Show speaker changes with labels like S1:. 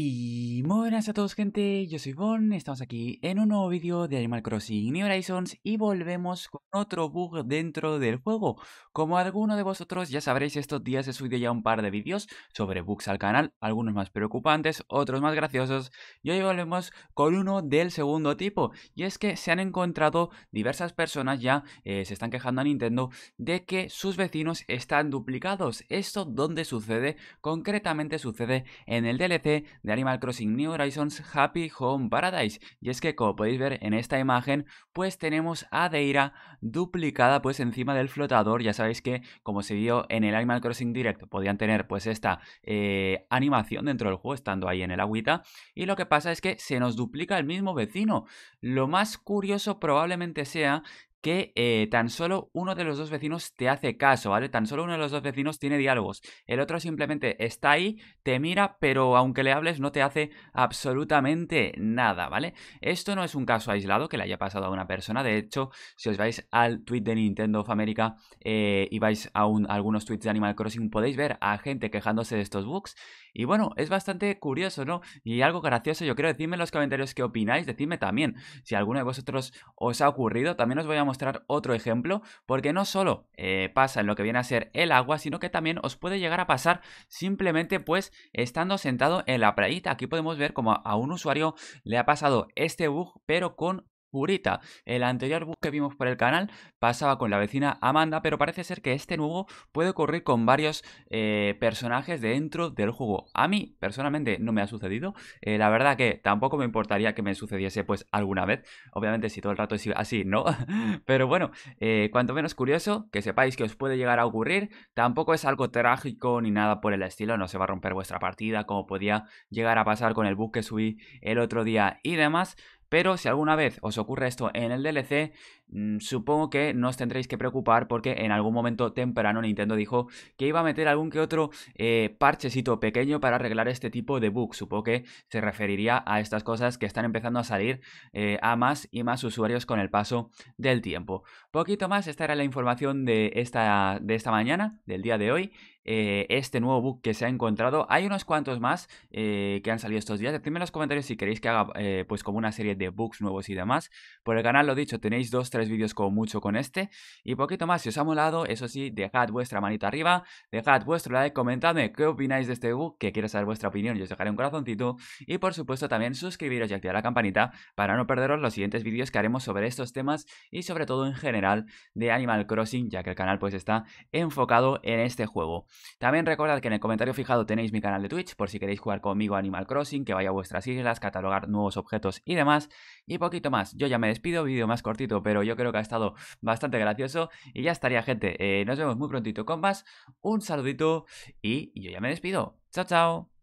S1: E. Y buenas a todos gente, yo soy Bon, estamos aquí en un nuevo vídeo de Animal Crossing New Horizons y volvemos con otro bug dentro del juego. Como alguno de vosotros ya sabréis, estos días he subido ya un par de vídeos sobre bugs al canal, algunos más preocupantes, otros más graciosos, y hoy volvemos con uno del segundo tipo, y es que se han encontrado diversas personas ya, eh, se están quejando a Nintendo de que sus vecinos están duplicados. ¿Esto dónde sucede? Concretamente sucede en el DLC de Animal Crossing New Horizons Happy Home Paradise. Y es que como podéis ver en esta imagen, pues tenemos a Deira duplicada pues encima del flotador. Ya sabéis que como se vio en el Animal Crossing Direct, podían tener pues esta eh, animación dentro del juego estando ahí en el agüita. Y lo que pasa es que se nos duplica el mismo vecino. Lo más curioso probablemente sea que eh, tan solo uno de los dos vecinos te hace caso, ¿vale? Tan solo uno de los dos vecinos tiene diálogos. El otro simplemente está ahí, te mira, pero aunque le hables no te hace absolutamente nada, ¿vale? Esto no es un caso aislado que le haya pasado a una persona. De hecho, si os vais al tweet de Nintendo of America eh, y vais a, un, a algunos tweets de Animal Crossing, podéis ver a gente quejándose de estos bugs. Y bueno, es bastante curioso, ¿no? Y algo gracioso, yo quiero decirme en los comentarios qué opináis, decidme también si alguno de vosotros os ha ocurrido. También os voy a mostrar otro ejemplo, porque no solo eh, pasa en lo que viene a ser el agua, sino que también os puede llegar a pasar simplemente pues estando sentado en la playita. Aquí podemos ver como a un usuario le ha pasado este bug, pero con Jurita, El anterior bug que vimos por el canal pasaba con la vecina Amanda, pero parece ser que este nuevo puede ocurrir con varios eh, personajes dentro del juego. A mí, personalmente, no me ha sucedido. Eh, la verdad que tampoco me importaría que me sucediese pues alguna vez. Obviamente, si todo el rato es así, no. Pero bueno, eh, cuanto menos curioso, que sepáis que os puede llegar a ocurrir. Tampoco es algo trágico ni nada por el estilo. No se va a romper vuestra partida como podía llegar a pasar con el bug que subí el otro día y demás. Pero si alguna vez os ocurre esto en el DLC, mm, supongo que no os tendréis que preocupar porque en algún momento temprano Nintendo dijo que iba a meter algún que otro eh, parchecito pequeño para arreglar este tipo de bug. Supongo que se referiría a estas cosas que están empezando a salir eh, a más y más usuarios con el paso del tiempo. Poquito más, esta era la información de esta, de esta mañana, del día de hoy eh, este nuevo bug que se ha encontrado. Hay unos cuantos más que han salido estos días. Decidme en los comentarios si queréis que haga pues como una serie de bugs nuevos y demás. Por el canal, lo dicho, tenéis dos, tres vídeos como mucho con este. Y poquito más, si os ha molado, eso sí, dejad vuestra manita arriba, dejad vuestro like, comentadme qué opináis de este bug, que quiero saber vuestra opinión y os dejaré un corazoncito. Y por supuesto también suscribiros y activar la campanita para no perderos los siguientes vídeos que haremos sobre estos temas y sobre todo en general de Animal Crossing, ya que el canal pues está enfocado en este juego. También recordad que en el comentario fijado tenéis mi canal de Twitch por si queréis jugar conmigo Animal Crossing, que vaya a vuestras islas, catalogar nuevos objetos y demás y poquito más. Yo ya me despido, vídeo más cortito, pero yo creo que ha estado bastante gracioso. Y ya estaría, gente. Eh, nos vemos muy prontito con más. Un saludito y yo ya me despido. Chao, chao.